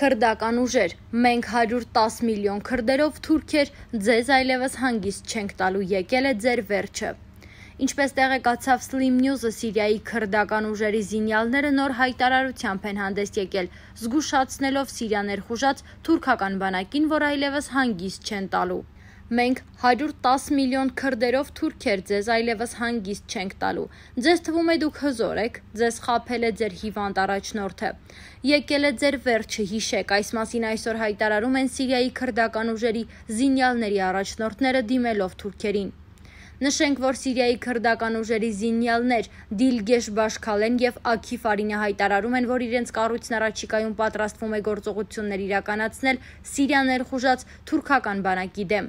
Քրդական ուժեր, մենք 110 միլիոն քրդերով թուրքեր ձեզ այլևս հանգիստ չենք տալու, եկել է ձեր վերջը։ Ինչպես տեղեկացավ Slim News-ը, Սիրիայի քրդական ուժերի զինյալները նոր հայտարարությամբ են հանդես եկել, զգուշացնելով Սիրիա ներխուժած թուրքական բանակին, որ այլևս հանգիստ չեն տալու։ Մենք 110 միլիոն քրդերով թուրքեր ձեզ այլևս հանգիստ չենք տալու։ Ձեզ թվում է դուք հզոր եք, ձեզ խափել է ձեր հիվանդ առաջնորդը։ Եկել է ձեր վերջը, հիշեք, այս մասին այսօր հայտարարում են Սիրիայի քրդական ուժերի զինյալների առաջնորդները դիմելով թուրքերին։ Նշենք, որ Սիրիայի քրդական ուժերի զինյալներ Դիլգեշ Բաշխալեն եւ Աքիֆ Արինը հայտարարում են, որ իրենց կառույցն առաջիկայում պատրաստվում է գործողություններ իրականացնել Սիրիա ներխուժած թուրքական բանակի դեմ։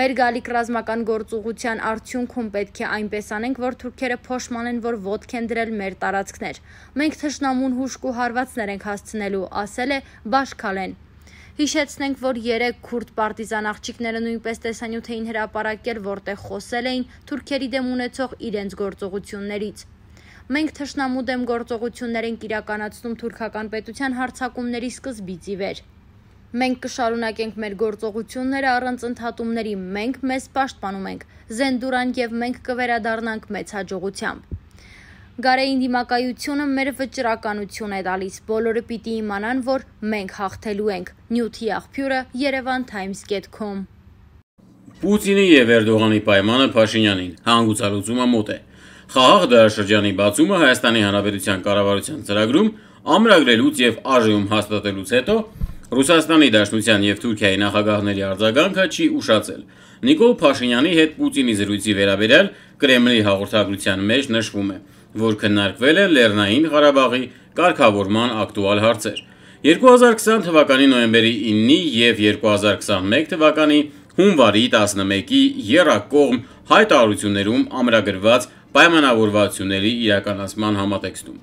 Մեր գալիք ռազմական գործողության արդյունքում պետք է այնպես անենք, որ թուրքերը փոշմանեն, որ ոդք են դրել մեր տարածքներ։ Մենք թշնամուն հուշք ու հարվածներ ենք հասցնելու, ասել է Բաշքալեն։ Հիշեցնենք, որ երեք քուրդ պարտիզան աղջիկները նույնպես տեսանյութ էին հրապարակել, որտեղ խոսել էին թուրքերի դեմ ունեցող իրենց գործողություններից։ Մենք թշնամու դեմ գործողություններ ենք իրականացնում թուրքական պետության հարցակումների սկզբից ի վեր։ Մենք կշարունակենք մեր գործողությունները առանց ընդհատումների, մենք մեզ պաշտպանում ենք, Զենդուրան եւ մենք կվերադառնանք մեծ հաջողությամբ։ Գարեին դիմակայությունը մեր վճռականություն է տալիս։ Բոլորը պիտի իմանան, որ մենք հաղթելու ենք։ Նյութի աղբյուրը yerevantimes.com Պուտինի եւ Էրդողանի պայմանը Փաշինյանին հանգուցալուծումը մոտ է։ Խաղաղ դարաշրջանի բացումը Հայաստանի Հանրապետության կառավարության ծրագրում ամրագրելուց եւ ԱԺ-ում հաստատելուց հետո Ռուսաստանի Դաշնության եւ Թուրքիայի նախագահների արձագանքը չի ուշացել։ Նիկոլ Փաշինյանի հետ Պուտինի զրույցի վերաբերյալ Կրեմլի հաղորդագրության մեջ նշվում է, որ քննարկվել է Լեռնային Ղարաբաղի կարգավորման ակտուալ հարցեր։ 2020 թվականի նոյեմբերի 9-ի եւ 2021 թվականի հունվարի 11-ի երակողմ հայտարարություններում ամրագրված պայմանավորվածությունների իրականացման համատեքստում։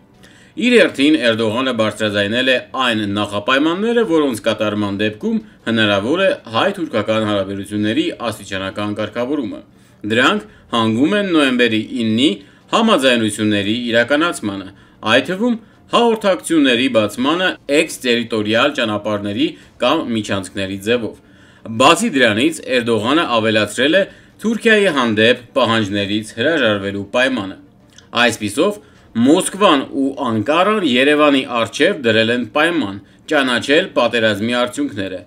Իր հերթին Էրդողանը բարձրաձայնել է այն նախապայմանները, որոնց կատարման դեպքում հնարավոր է հայ-թուրքական հարաբերությունների աստիճանական կարգավորումը։ Դրանք հանգում են նոյեմբերի 9-ի համաձայնությունների իրականացմանը, այդ թվում հաղորդակցությունների բացմանը էքստերիտորիալ ճանապարհների կամ միջանցքների ձևով։ Բացի դրանից Էրդողանը ավելացրել է Թուրքիայի հանդեպ պահանջներից հրաժարվելու պայմանը։ Այս պիսով Մոսկվան ու Անկարան Երևանի առջև դրել են պայման՝ ճանաչել պատերազմի արդյունքները։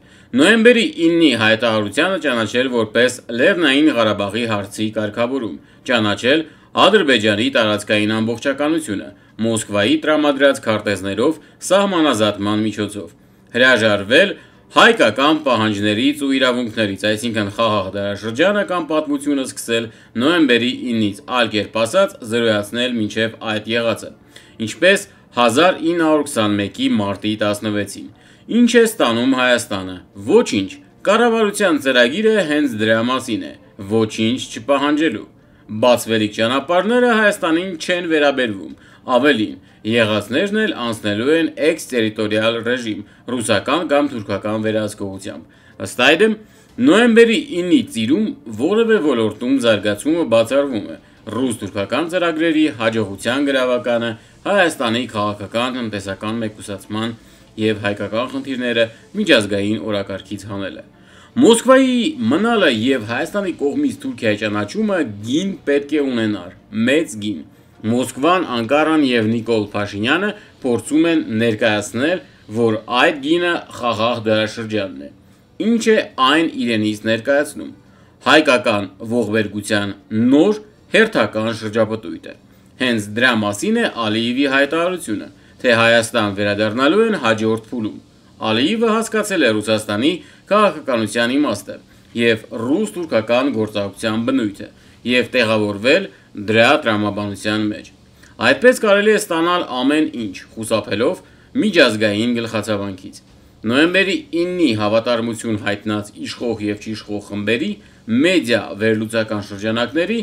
Նոյեմբերի 9-ի հայտարարությանը ճանաչել որպես Լեռնային Ղարաբաղի հարցի կարգավորում, ճանաչել Ադրբեջանի տարածքային ամբողջականությունը Մոսկվայի տրամադրած քարտեզներով սահմանազատման միջոցով, հրաժարվել հայկական պահանջներից ու իրավունքներից, այսինքն խաղաղ դարաշրջանը կամ պատմությունը սկսել նոյեմբերի 9-ից, այլ կերպ ասած զրոյացնել մինչև այդ եղածը, ինչպես 1921-ի մարտի 16-ին։ Ինչ է ստանում Հայաստանը։ Ոչինչ։ Կառավարության ծրագիրը հենց դրա մասին է։ Ոչինչ չպահանջելու։ Բացվելիք ճանապարհները Հայաստանին չեն վերաբերվում, ավելին, եղածներն էլ անցնելու են էքստերիտորիալ ռեժիմ ռուսական կամ թուրքական վերահսկողությամբ։ Ըստ այդմ, նոյեմբերի 9-ի ծիրում որևէ ոլորտում զարգացումը բացառվում է։ Ռուս-թուրքական ծրագրերի հաջողության գրավականը Հայաստանի քաղաքական տնտեսական մեկուսացման եւ հայկական խնդիրները միջազգային օրակարգից հանելը։ Մոսկվայի մնալը եւ Հայաստանի կողմից Թուրքիայի ճանաչումը գին պետք է ունենար, մեծ գին։ Մոսկվան, Անկարան եւ Նիկոլ Փաշինյանը փորձում են ներկայացնել, որ այդ գինը խաղաղ դարաշրջանն է։ Ինչ է այն իրենից ներկայացնում։ Հայկական ողբերգության նոր հերթական շրջապտույտը։ Հենց դրա մասին է Ալիևի հայտարարությունը, թե Հայաստան վերադառնալու են հաջորդ փուլում։ Ալիևը հասկացել է Ռուսաստանի քաղաքականության իմաստը եւ ռուս-թուրքական գործակցության բնույթը եւ տեղավորվել դրա տրամաբանության մեջ։ Այդպես կարելի է ստանալ ամեն ինչ, խուսափելով միջազգային գլխացավանքից։ Նոյեմբերի 9-ի հավատարմություն հայտնած իշխող եւ ճիշխող խմբերի մեդիա վերլուծական շրջանակների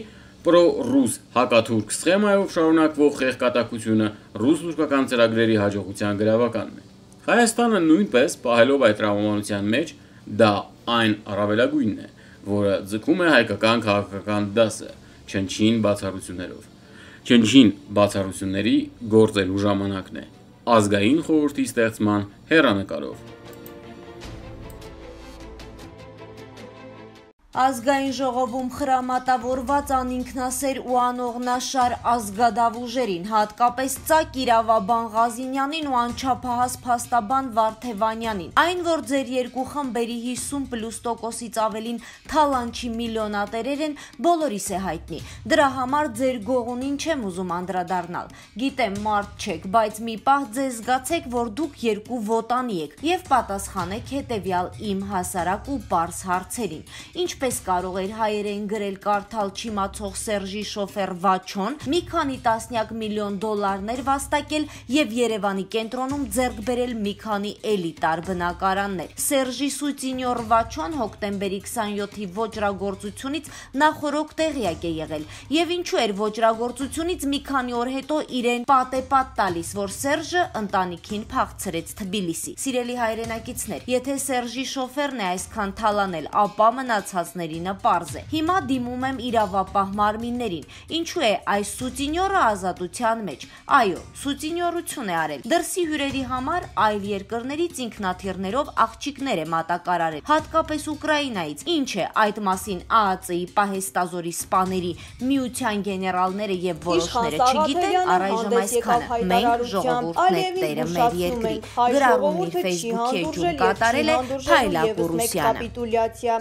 պրոռուս հակաթուրք սխեմայով շարունակվող խեղկատակությունը ռուս-թուրքական ծրագրերի հաջողության գրավականն է։ Հայաստանը նույնպես պահելով այդ տրամաբանության մեջ դա այն առավելագույնն է, որը ձգում է հայկական քաղաքական դասը չնչին բացառություններով։ Չնչին բացառությունների գործելու ժամանակն է ազգային խորհրդի ստեղծման հերանեկարով։ Ազգային ժողովում խրամատավորված անինքնասեր ու անողնաշար ազգադավ ուժերին, հատկապես ծակ իրավաբան Ղազինյանին ու անչափահաս փաստաբան Վարդևանյանին։ Այն, որ ձեր երկու խմբերի 50 պլյուս տոկոսից ավելին թալանչի միլիոնատերեր են, բոլորիս է հայտնի։ Դրա համար ձեր գողունին չեմ ուզում անդրադառնալ։ Գիտեմ, մարդ չեք, բայց մի պահ ձեզ զգացեք, որ դուք երկու ոտանի եք եւ պատասխանեք հետեւյալ իմ հասարակ ու པարս հարցերին։ Ինչպես Ինչպես կարող էր հայերեն գրել կարդալ չիմացող Սերժի շոֆեր Վաչոն, մի քանի տասնյակ միլիոն դոլարներ վաստակել եւ Երևանի կենտրոնում ձեռք բերել մի քանի էլիտար բնակարաններ։ Սերժի Սուցինյոր Վաչոն հոկտեմբերի 27-ի ոչրագործությունից նախորոք տեղյակ է եղել եւ ինչու էր ոչրագործությունից մի քանի օր հետո իրեն պատեպատ տալիս, որ Սերժը ընտանիքին փախցրեց Թբիլիսի։ Սիրելի հայրենակիցներ, եթե Սերժի շոֆերն է այսքան թալանել, ապա մնացած 19-ը պարզ է։ Հիմա դիմում եմ իրավապահ մարմիններին։ Ինչու է այս սուտինյորը ազատության մեջ։ Այո, սուտինյորություն է արել։ Դրսի հյուրերի համար այլ երկրներից ինքնաթիռներով աղջիկներ է մատակարարել, հատկապես Ուկրաինայից։ Ինչ է այդ մասին ԱԱԾ-ի պահեստազորի սպաների միության գեներալները եւ որոշները չգիտեն առայժմ այսքանը։ Մենք ժողովուրդն ենք տերը մեր երկրի։ Գրառումի Facebook-ի էջում կատարել է Փայլակ Ռուսյանը։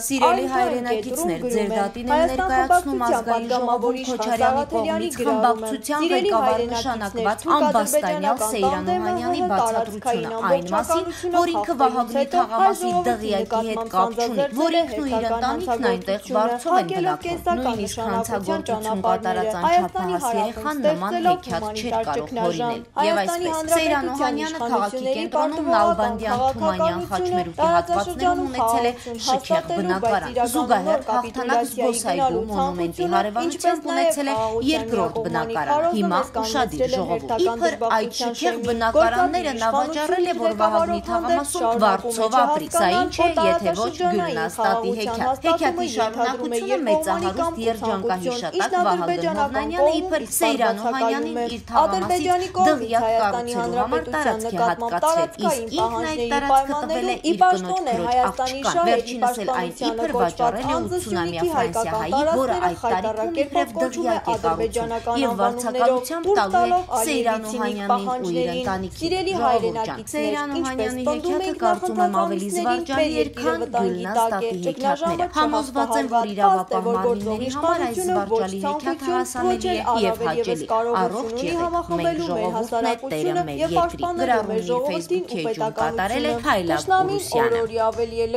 Սիրելի հայրենի հեղինակիցներ ձեր դատին են ներկայացնում ազգային ժողովուրդ Քոչարյանի կողմից խմբակցության ղեկավար նշանակված Ամբաստանյալ Սեյրան Օհանյանի բացատրությունը այն մասին, որ ինքը Վահագնի թաղամասի դղյակի հետ կապ չունի, որ ինքն ու իր ընտանիքն այնտեղ վարձով են գլակվում։ Նույնիսկ հանցագործություն կատարած անչափահաս երեխան նման հեքիաթ չէր կարող հորինել։ Եվ այսպես Սեյրան Օհանյանը քաղաքի կենտրոնում Նալբանդյան Թումանյան Խաչմերուկի հատվածներում ունեցել է շքեղ բնակարան զուգահեռ հաղթանակ զբոսայգու մոնումենտի հարևանությամբ ունեցել է երկրորդ բնակարանը։ Հիմա ուրشادիր ժողովուրդ։ Իբր այդ շքեղ բնակարանները նավաճառել է որ Վահագնի թաղամասում վարձով ապրի։ Սա ինչ է, եթե ոչ Գյուլնաստատի հեքիաթ։ Հեքիաթի շարունակությունը մեծահարուստ երջանկահիշատակ Վահագն Հովնանյանը իբր Սեյրան Օհանյանին իր թաղամասից դղյակ կառուցելու համար տարածքի հատկացրել։ Իսկ ինքն այդ տարածքը տվել է իր կնոջ քրոջ աղջկան։ Վերջինս էլ այն իբր վաճառել կատարել է 80-ամյա Ֆրանսիա հայի, որը այդ տարիքում իբրև դղյակ է կառուցում եւ վարձակալությամբ տալու է Սեյրան Օհանյանին ու իր ընտանիքին։ Սեյրան Օհանյանի հեքիաթը կարծում եմ ավելի զվարճալի էր, քան Գուլնաս Տատի հեքիաթները։ Համոզված եմ, որ իրավապահ մարմինների համար այս զվարճալի հեքիաթը հասանելի է եւ հաճելի։ Առողջ եղեք, մենք ժողովուրդն է տերը մեր երկրի։ Գրառումի Facebook-ի էջում կատարել է Հայլակ Ռուսյանը։